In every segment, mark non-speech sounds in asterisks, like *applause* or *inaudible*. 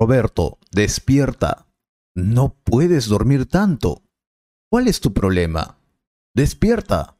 Roberto, despierta. No puedes dormir tanto. ¿Cuál es tu problema? Despierta.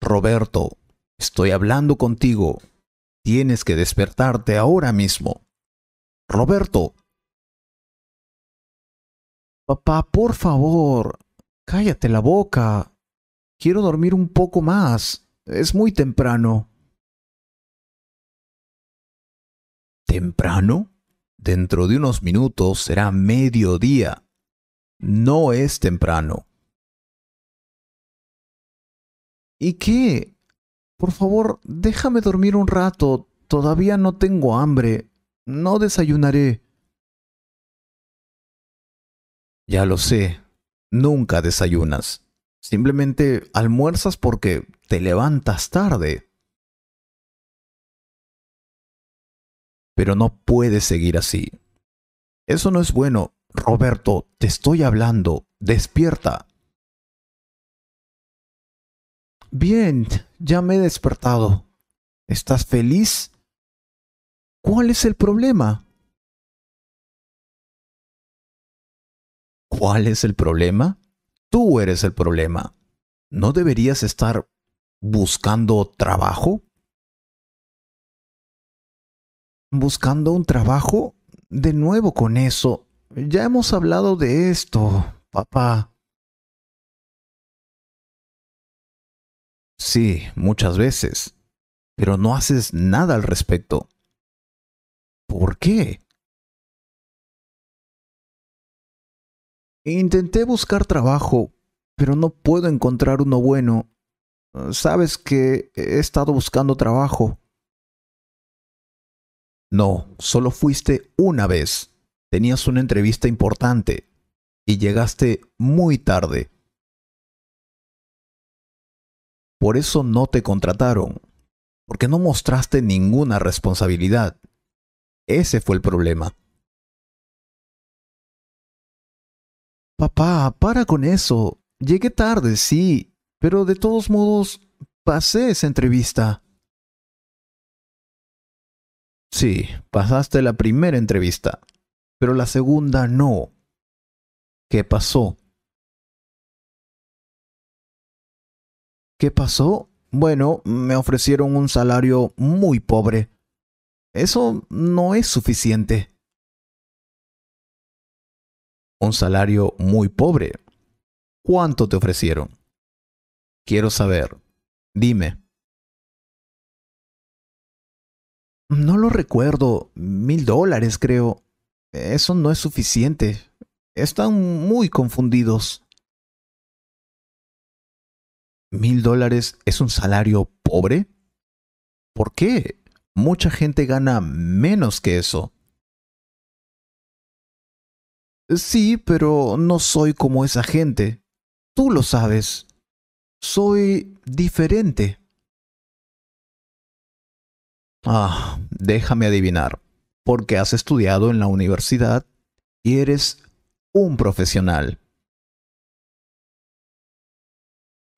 Roberto, estoy hablando contigo. Tienes que despertarte ahora mismo. Roberto. Papá, por favor, cállate la boca. Quiero dormir un poco más. Es muy temprano. ¿Temprano? Dentro de unos minutos será mediodía. No es temprano. ¿Y qué? Por favor, déjame dormir un rato. Todavía no tengo hambre. No desayunaré. Ya lo sé. Nunca desayunas. Simplemente almuerzas porque te levantas tarde. pero no puedes seguir así. Eso no es bueno. Roberto, te estoy hablando. Despierta. Bien, ya me he despertado. ¿Estás feliz? ¿Cuál es el problema? ¿Cuál es el problema? Tú eres el problema. ¿No deberías estar buscando trabajo? buscando un trabajo de nuevo con eso. Ya hemos hablado de esto, papá. Sí, muchas veces, pero no haces nada al respecto. ¿Por qué? Intenté buscar trabajo, pero no puedo encontrar uno bueno. Sabes que he estado buscando trabajo. No, solo fuiste una vez. Tenías una entrevista importante y llegaste muy tarde. Por eso no te contrataron, porque no mostraste ninguna responsabilidad. Ese fue el problema. Papá, para con eso. Llegué tarde, sí, pero de todos modos pasé esa entrevista. Sí, pasaste la primera entrevista, pero la segunda no. ¿Qué pasó? ¿Qué pasó? Bueno, me ofrecieron un salario muy pobre. Eso no es suficiente. Un salario muy pobre. ¿Cuánto te ofrecieron? Quiero saber. Dime. No lo recuerdo. Mil dólares, creo. Eso no es suficiente. Están muy confundidos. ¿Mil dólares es un salario pobre? ¿Por qué? Mucha gente gana menos que eso. Sí, pero no soy como esa gente. Tú lo sabes. Soy diferente. Ah, Déjame adivinar, porque has estudiado en la universidad y eres un profesional.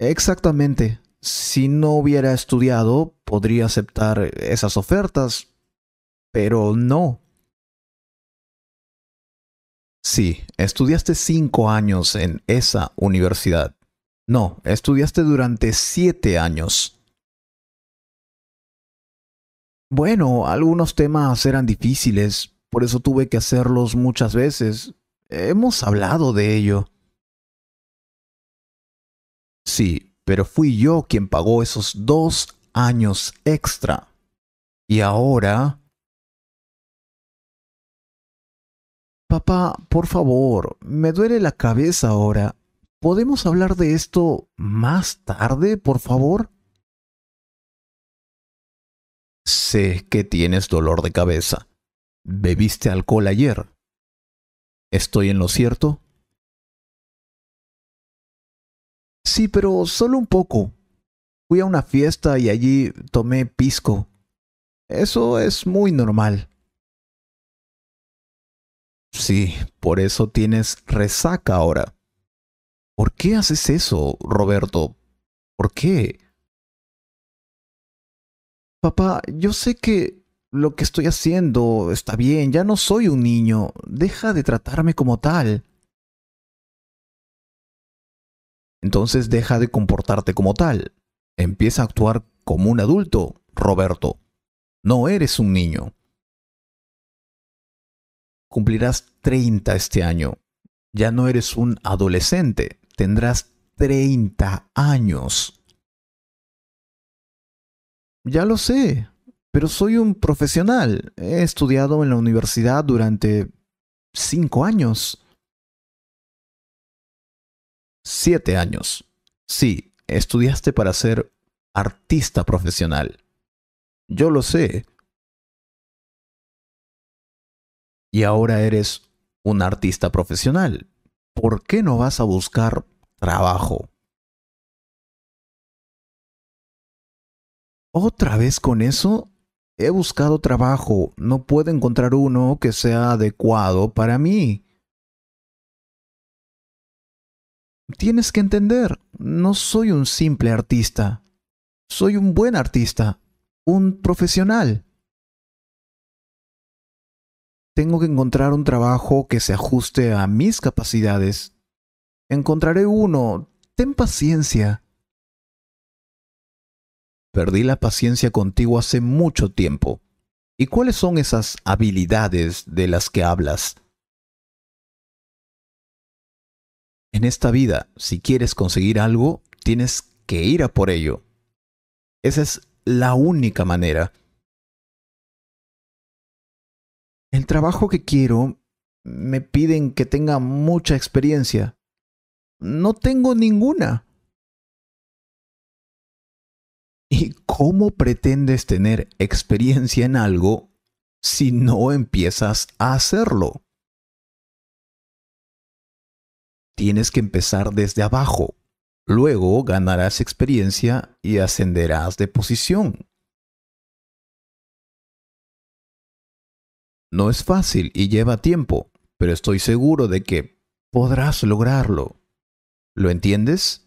Exactamente. Si no hubiera estudiado, podría aceptar esas ofertas, pero no. Sí, estudiaste cinco años en esa universidad. No, estudiaste durante siete años. Bueno, algunos temas eran difíciles, por eso tuve que hacerlos muchas veces. Hemos hablado de ello. Sí, pero fui yo quien pagó esos dos años extra. Y ahora... Papá, por favor, me duele la cabeza ahora. ¿Podemos hablar de esto más tarde, por favor? Sé que tienes dolor de cabeza. ¿Bebiste alcohol ayer? ¿Estoy en lo cierto? Sí, pero solo un poco. Fui a una fiesta y allí tomé pisco. Eso es muy normal. Sí, por eso tienes resaca ahora. ¿Por qué haces eso, Roberto? ¿Por qué? Papá, yo sé que lo que estoy haciendo está bien, ya no soy un niño, deja de tratarme como tal. Entonces deja de comportarte como tal, empieza a actuar como un adulto, Roberto. No eres un niño. Cumplirás 30 este año. Ya no eres un adolescente. Tendrás 30 años. Ya lo sé, pero soy un profesional. He estudiado en la universidad durante cinco años. Siete años. Sí, estudiaste para ser artista profesional. Yo lo sé. Y ahora eres un artista profesional. ¿Por qué no vas a buscar trabajo? Otra vez con eso, he buscado trabajo, no puedo encontrar uno que sea adecuado para mí. Tienes que entender, no soy un simple artista, soy un buen artista, un profesional. Tengo que encontrar un trabajo que se ajuste a mis capacidades. Encontraré uno, ten paciencia. Perdí la paciencia contigo hace mucho tiempo. ¿Y cuáles son esas habilidades de las que hablas? En esta vida, si quieres conseguir algo, tienes que ir a por ello. Esa es la única manera. El trabajo que quiero me piden que tenga mucha experiencia. No tengo ninguna. ¿Y cómo pretendes tener experiencia en algo si no empiezas a hacerlo? Tienes que empezar desde abajo. Luego ganarás experiencia y ascenderás de posición. No es fácil y lleva tiempo, pero estoy seguro de que podrás lograrlo. ¿Lo entiendes?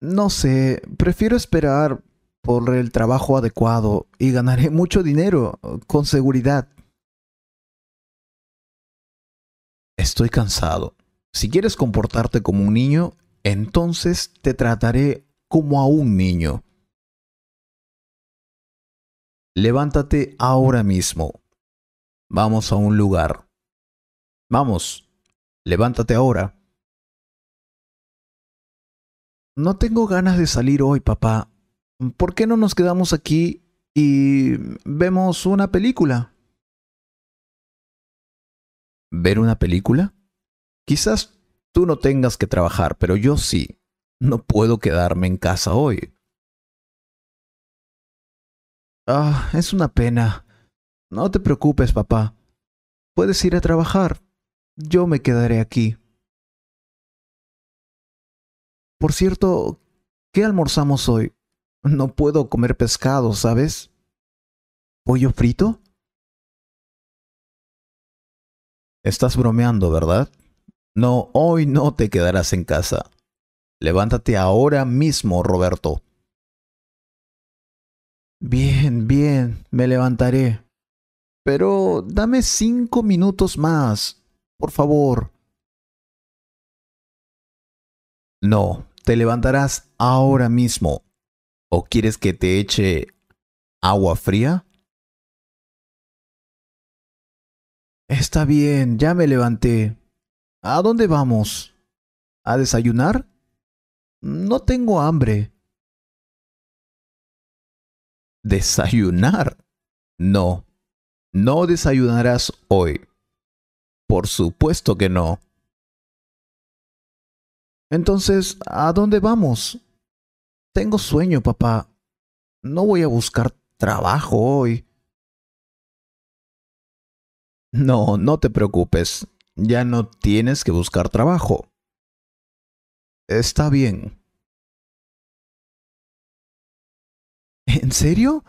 No sé, prefiero esperar por el trabajo adecuado y ganaré *laughs* mucho dinero, con seguridad. Estoy cansado. Si quieres comportarte como un niño, entonces te trataré como a un niño. Levántate ahora mismo. Vamos a un lugar. Vamos, levántate ahora no tengo ganas de salir hoy, papá. ¿Por qué no nos quedamos aquí y vemos una película? ¿Ver una película? Quizás tú no tengas que trabajar, pero yo sí. No puedo quedarme en casa hoy. Ah, es una pena. No te preocupes, papá. Puedes ir a trabajar. Yo me quedaré aquí. Por cierto, ¿qué almorzamos hoy? No puedo comer pescado, ¿sabes? ¿Pollo frito? Estás bromeando, ¿verdad? No, hoy no te quedarás en casa. Levántate ahora mismo, Roberto. Bien, bien, me levantaré. Pero dame cinco minutos más, por favor. No, ¿Te levantarás ahora mismo? ¿O quieres que te eche agua fría? Está bien, ya me levanté. ¿A dónde vamos? ¿A desayunar? No tengo hambre. ¿Desayunar? No. No desayunarás hoy. Por supuesto que no. Entonces, ¿a dónde vamos? Tengo sueño, papá. No voy a buscar trabajo hoy. No, no te preocupes. Ya no tienes que buscar trabajo. Está bien. ¿En serio?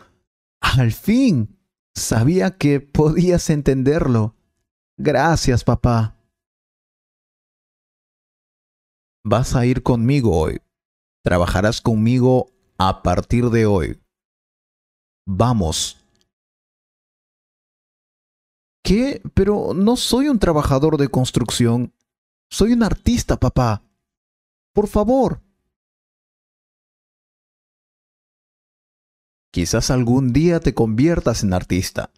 Al fin. Sabía que podías entenderlo. Gracias, papá vas a ir conmigo hoy. Trabajarás conmigo a partir de hoy. Vamos. ¿Qué? Pero no soy un trabajador de construcción. Soy un artista, papá. Por favor. Quizás algún día te conviertas en artista,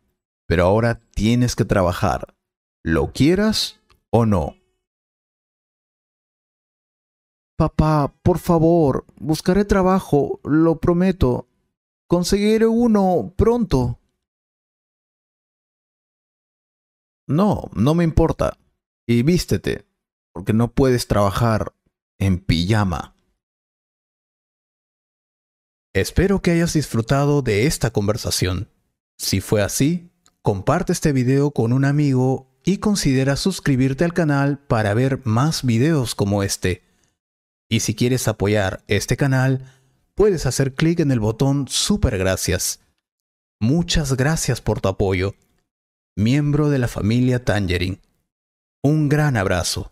pero ahora tienes que trabajar, lo quieras o no. Papá, por favor, buscaré trabajo, lo prometo. Conseguiré uno pronto. No, no me importa. Y vístete, porque no puedes trabajar en pijama. Espero que hayas disfrutado de esta conversación. Si fue así, comparte este video con un amigo y considera suscribirte al canal para ver más videos como este. Y si quieres apoyar este canal, puedes hacer clic en el botón Super Gracias. Muchas gracias por tu apoyo. Miembro de la familia Tangerine. Un gran abrazo.